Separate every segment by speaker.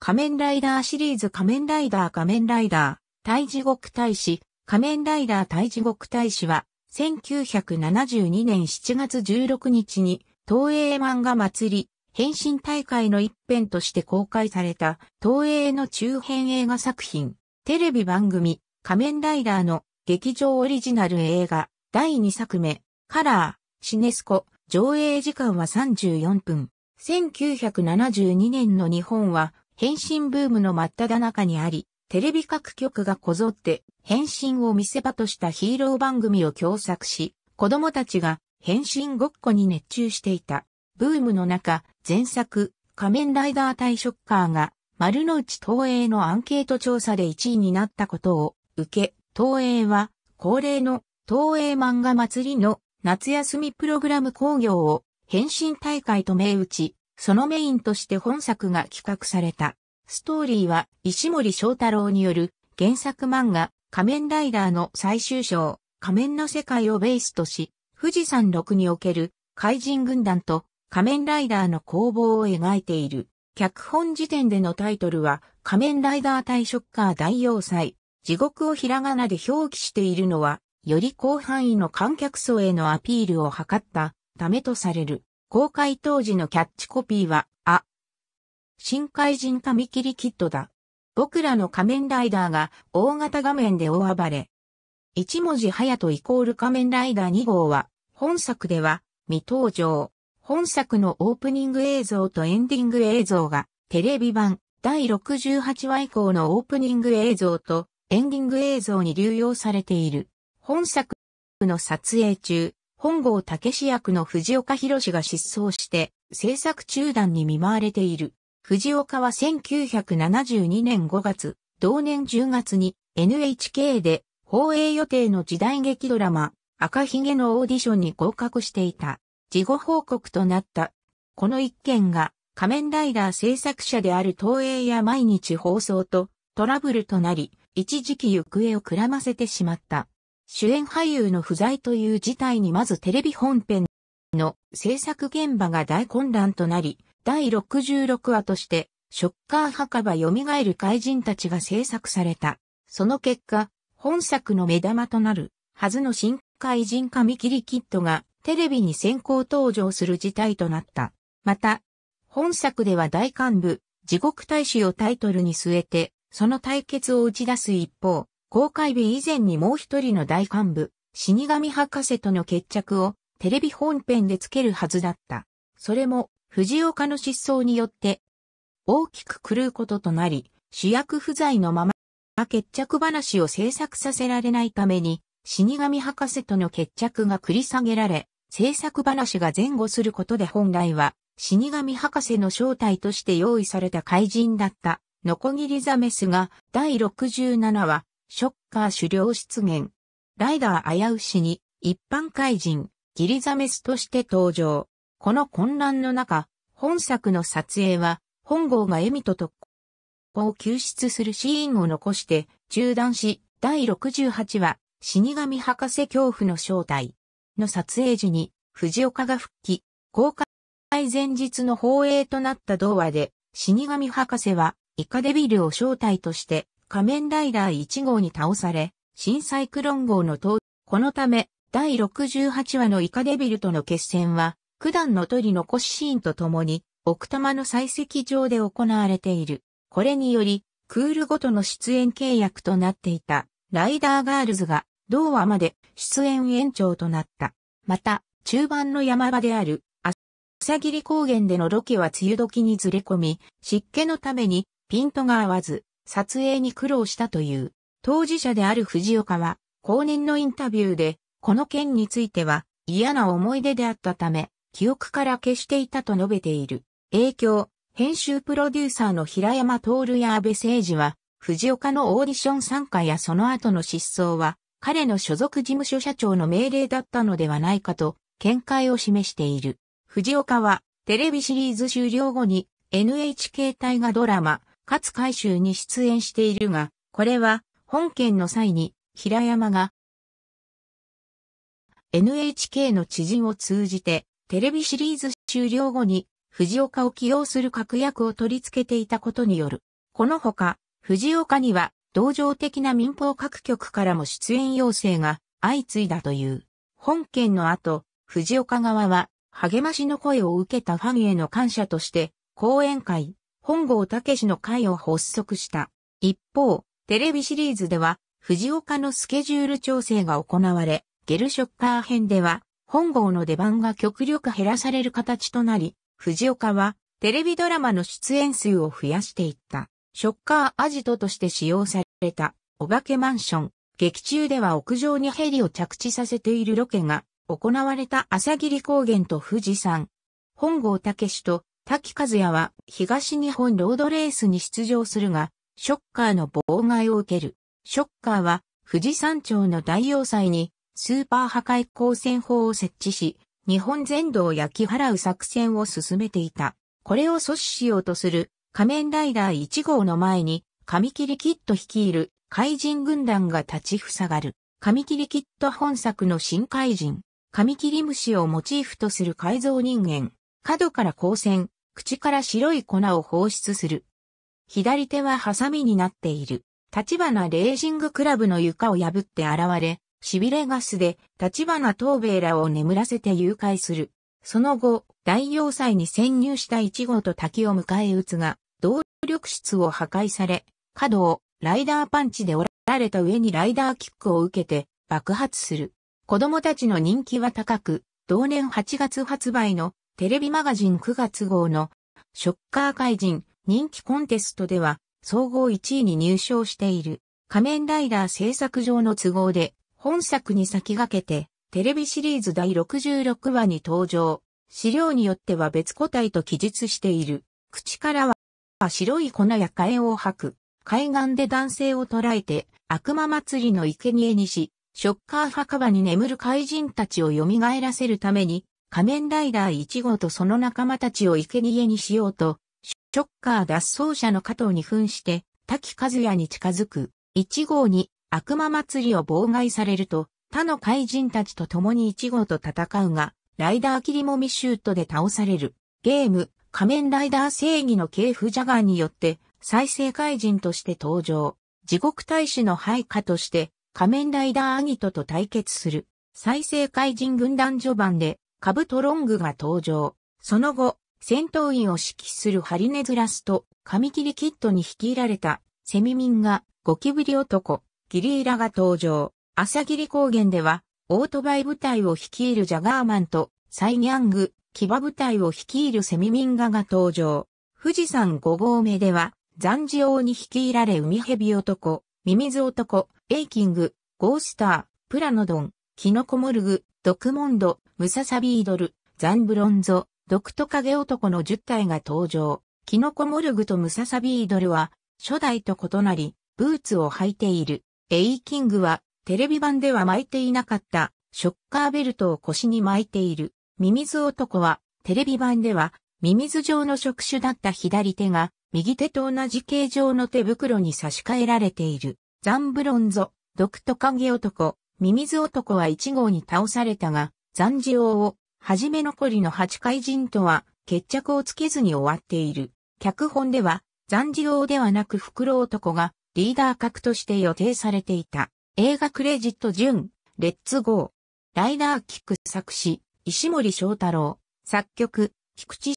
Speaker 1: 仮面ライダーシリーズ仮面ライダー仮面ライダー、対地獄大使、仮面ライダー対地獄大使は、1972年7月16日に、東映漫画祭り、変身大会の一編として公開された、東映の中編映画作品、テレビ番組、仮面ライダーの劇場オリジナル映画、第2作目、カラー、シネスコ、上映時間は34分。1972年の日本は変身ブームの真っ只中にあり、テレビ各局がこぞって変身を見せ場としたヒーロー番組を共作し、子供たちが変身ごっこに熱中していた。ブームの中、前作、仮面ライダー対ショッカーが、丸の内東映のアンケート調査で1位になったことを受け、東映は恒例の東映漫画祭りの夏休みプログラム工業を変身大会と銘打ち、そのメインとして本作が企画された。ストーリーは石森章太郎による原作漫画仮面ライダーの最終章仮面の世界をベースとし、富士山6における怪人軍団と仮面ライダーの攻防を描いている。脚本時点でのタイトルは仮面ライダー大ショッカー大要塞。地獄をひらがなで表記しているのは、より広範囲の観客層へのアピールを図ったためとされる。公開当時のキャッチコピーは、あ、深海人紙切りキットだ。僕らの仮面ライダーが大型画面で大暴れ。一文字隼人イコール仮面ライダー2号は、本作では未登場。本作のオープニング映像とエンディング映像が、テレビ版第68話以降のオープニング映像とエンディング映像に流用されている。本作の撮影中、本郷武史役の藤岡博が失踪して制作中断に見舞われている。藤岡は1972年5月、同年10月に NHK で放映予定の時代劇ドラマ赤ひげのオーディションに合格していた。事後報告となった。この一件が仮面ライダー制作者である東映や毎日放送とトラブルとなり、一時期行方をくらませてしまった。主演俳優の不在という事態にまずテレビ本編の制作現場が大混乱となり、第66話として、ショッカー墓場蘇る怪人たちが制作された。その結果、本作の目玉となる、はずの新怪人神切りキッドが、テレビに先行登場する事態となった。また、本作では大幹部、地獄大使をタイトルに据えて、その対決を打ち出す一方、公開日以前にもう一人の大幹部、死神博士との決着をテレビ本編でつけるはずだった。それも藤岡の失踪によって大きく狂うこととなり、主役不在のまま決着話を制作させられないために死神博士との決着が繰り下げられ、制作話が前後することで本来は死神博士の正体として用意された怪人だった、ノコギリザメスが第67話、ショッカー狩猟出現。ライダー危うしに、一般怪人、ギリザメスとして登場。この混乱の中、本作の撮影は、本郷がエミと特攻を救出するシーンを残して中断し、第68話、死神博士恐怖の正体の撮影時に、藤岡が復帰、公開前日の放映となった童話で、死神博士は、イカデビルを正体として仮面ライダー1号に倒され、新サイクロン号の塔、このため、第68話のイカデビルとの決戦は、九段の取り残しシーンとともに、奥多摩の採石場で行われている。これにより、クールごとの出演契約となっていた、ライダーガールズが、同話まで出演延長となった。また、中盤の山場である、朝霧高原でのロケは梅雨時にずれ込み、湿気のために、ピントが合わず、撮影に苦労したという。当事者である藤岡は、後年のインタビューで、この件については嫌な思い出であったため、記憶から消していたと述べている。影響、編集プロデューサーの平山徹や安部誠二は、藤岡のオーディション参加やその後の失踪は、彼の所属事務所社長の命令だったのではないかと、見解を示している。藤岡は、テレビシリーズ終了後に、NHK 大河ドラマ、勝海舟に出演しているが、これは本件の際に平山が NHK の知人を通じてテレビシリーズ終了後に藤岡を起用する確約を取り付けていたことによる。このほか、藤岡には同情的な民放各局からも出演要請が相次いだという。本件の後、藤岡側は励ましの声を受けたファンへの感謝として、講演会、本郷武の会を発足した。一方、テレビシリーズでは、藤岡のスケジュール調整が行われ、ゲルショッカー編では、本郷の出番が極力減らされる形となり、藤岡は、テレビドラマの出演数を増やしていった。ショッカーアジトとして使用された、お化けマンション。劇中では屋上にヘリを着地させているロケが、行われた朝霧高原と富士山。本郷武と滝和也は東日本ロードレースに出場するが、ショッカーの妨害を受ける。ショッカーは富士山頂の大要塞にスーパー破壊光線砲を設置し、日本全土を焼き払う作戦を進めていた。これを阻止しようとする仮面ライダー1号の前に、神切りキット率いる怪人軍団が立ちふさがる。神切りキット本作の新怪人、神切虫をモチーフとする改造人間、角から光線、口から白い粉を放出する。左手はハサミになっている。立花レージングクラブの床を破って現れ、痺れガスで立花東兵衛らを眠らせて誘拐する。その後、大要塞に潜入した一号と滝を迎え撃つが、動力室を破壊され、角をライダーパンチで折られた上にライダーキックを受けて爆発する。子供たちの人気は高く、同年8月発売のテレビマガジン9月号のショッカー怪人人気コンテストでは総合1位に入賞している仮面ライダー制作上の都合で本作に先駆けてテレビシリーズ第66話に登場。資料によっては別個体と記述している。口からは白い粉や火炎を吐く。海岸で男性を捕らえて悪魔祭りの生贄にし、ショッカー墓場に眠る怪人たちを蘇らせるために仮面ライダー1号とその仲間たちを生贄にしようと、ショッカー脱走者の加藤に扮して、滝和也に近づく、1号に悪魔祭りを妨害されると、他の怪人たちと共に1号と戦うが、ライダー霧もモミシュートで倒される。ゲーム、仮面ライダー正義の系譜ジャガーによって、再生怪人として登場。地獄大使の配下として、仮面ライダーアギトと対決する。再生怪人軍団序盤で、カブトロングが登場。その後、戦闘員を指揮するハリネズラスと、髪切りキットに率いられた、セミミンが、ゴキブリ男、ギリーラが登場。朝霧高原では、オートバイ部隊を率いるジャガーマンと、サイニャング、騎馬部隊を率いるセミミンガが登場。富士山5合目では、ザンジ王に率いられ海蛇男、ミミズ男、エイキング、ゴースター、プラノドン、キノコモルグ、ドクモンド、ムササビードル、ザンブロンゾ、毒と影男の10体が登場。キノコモルグとムササビードルは、初代と異なり、ブーツを履いている。エイキングは、テレビ版では巻いていなかった、ショッカーベルトを腰に巻いている。ミミズ男は、テレビ版では、ミミズ状の触手だった左手が、右手と同じ形状の手袋に差し替えられている。ザンブロンゾ、毒と影男、ミミズ男は1号に倒されたが、残事王を、はじめ残りの8回人とは、決着をつけずに終わっている。脚本では、残事王ではなく袋男が、リーダー格として予定されていた。映画クレジット順、レッツゴー。ライダーキック作詞、石森章太郎。作曲、菊池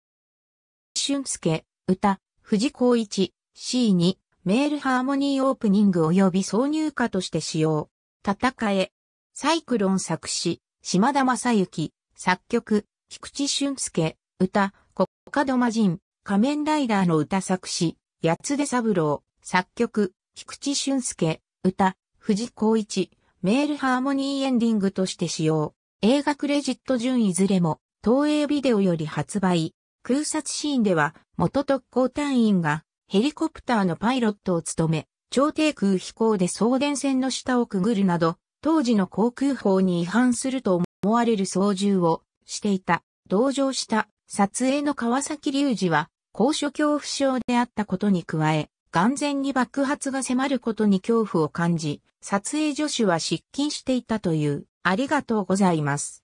Speaker 1: 俊介。歌、藤光一。C に、メールハーモニーオープニング及び挿入歌として使用。戦え。サイクロン作詞、島田正幸、作曲、菊池俊介、歌、国家土間人、仮面ライダーの歌作詞、八つ出三郎、作曲、菊池俊介、歌、藤光一、メールハーモニーエンディングとして使用。映画クレジット順いずれも、東映ビデオより発売。空撮シーンでは、元特攻隊員が、ヘリコプターのパイロットを務め、超低空飛行で送電線の下をくぐるなど、当時の航空法に違反すると思われる操縦をしていた。同乗した撮影の川崎隆二は、高所恐怖症であったことに加え、眼前に爆発が迫ることに恐怖を感じ、撮影助手は失禁していたという、ありがとうございます。